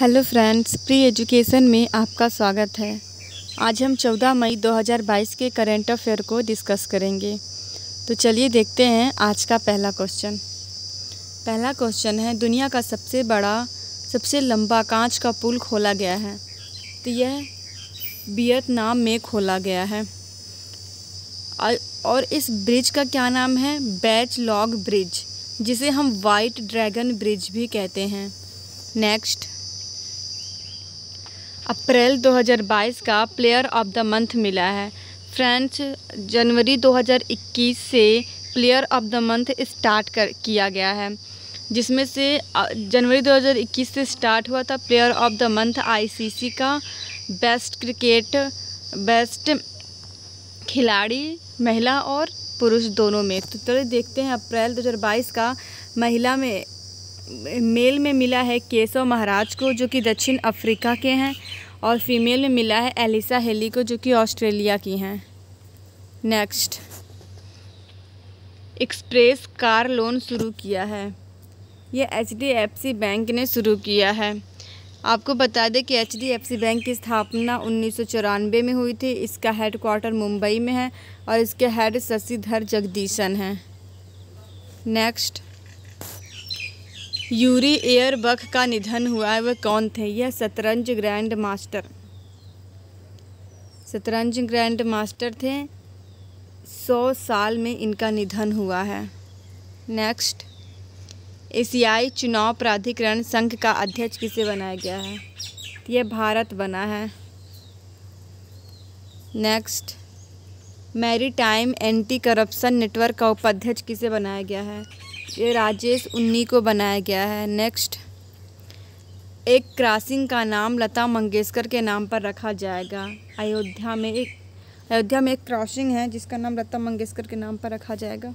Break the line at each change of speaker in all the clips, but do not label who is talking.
hello friends pre education में आपका स्वागत है आज हम 14 मई 2022 के करेंट अफेयर को डिस्कस करेंगे तो चलिए देखते हैं आज का पहला क्वेश्चन पहला क्वेश्चन है दुनिया का सबसे बड़ा सबसे लंबा कांच का पुल खोला गया है तो यह वियतनाम में खोला गया है और इस ब्रिज का क्या नाम है बैच लॉग ब्रिज जिसे हम वाइट ड्रैगन ब्रिज भी कहते हैं नेक्स्ट अप्रैल 2022 का प्लेयर ऑफ द मंथ मिला है फ्रेंच जनवरी 2021 से player of the month start कर किया गया है जिसमें से जनवरी 2021 से स्टार्ट हुआ था player of the month ICC का बेस्ट क्रिकेट बेस्ट खिलाड़ी महिला और पुरुष दोनों में तो चलिए देखते हैं अप्रैल 2022 का महिला में मेल में मिला है केशव महाराज को जो कि दक्षिण अफ्रीका के हैं और फीमेल में मिला है एलिसा हेली को जो कि ऑस्ट्रेलिया की हैं नेक्स्ट एक्सप्रेस कार लोन शुरू किया है ये एच बैंक ने शुरू किया है आपको बता दें कि एच बैंक की स्थापना उन्नीस में हुई थी इसका हेड क्वार्टर मुंबई में है और इसके हेड शशिधर जगदीशन हैं नेक्स्ट यूरी एयरबक का निधन हुआ है वह कौन थे यह शतरंज ग्रैंड मास्टर शतरंज ग्रैंड मास्टर थे सौ साल में इनका निधन हुआ है नेक्स्ट एशियाई चुनाव प्राधिकरण संघ का अध्यक्ष किसे बनाया गया है यह भारत बना है next maritime anti corruption network का उपाध्यक्ष किसे बनाया गया है ये राजेश उन्नी को बनाया गया है नेक्स्ट एक क्रॉसिंग का नाम लता मंगेशकर के नाम पर रखा जाएगा अयोध्या में एक अयोध्या में एक क्रॉसिंग है जिसका नाम लता मंगेशकर के नाम पर रखा जाएगा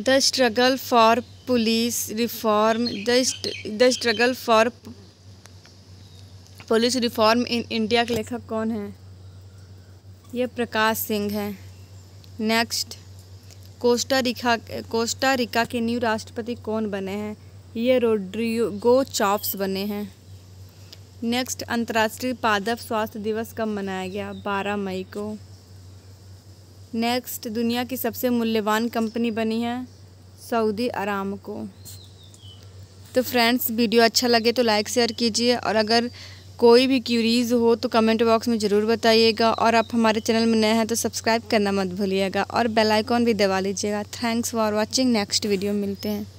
the struggle for police reform the struggle for police reform in India के लेखक कौन है ये प्रकाश सिंह हैं next Costa Rica Costa Rica के न्यू राष्ट्रपति कौन बने हैं ये रोड्रिगो चॉप्स बने हैं नेक्स्ट अंतर्राष्ट्रीय पादप स्वास्थ्य दिवस कब मनाया गया 12 मई को नेक्स्ट दुनिया की सबसे मूल्यवान कंपनी बनी है सऊदी आराम को तो फ्रेंड्स वीडियो अच्छा लगे तो लाइक शेयर कीजिए और अगर कोई भी क्यूरीज हो तो कमेंट बॉक्स में ज़रूर बताइएगा और आप हमारे चैनल में नए हैं तो सब्सक्राइब करना मत भूलिएगा और बेल आइकॉन भी दबा लीजिएगा thanks for watching next video मिलते हैं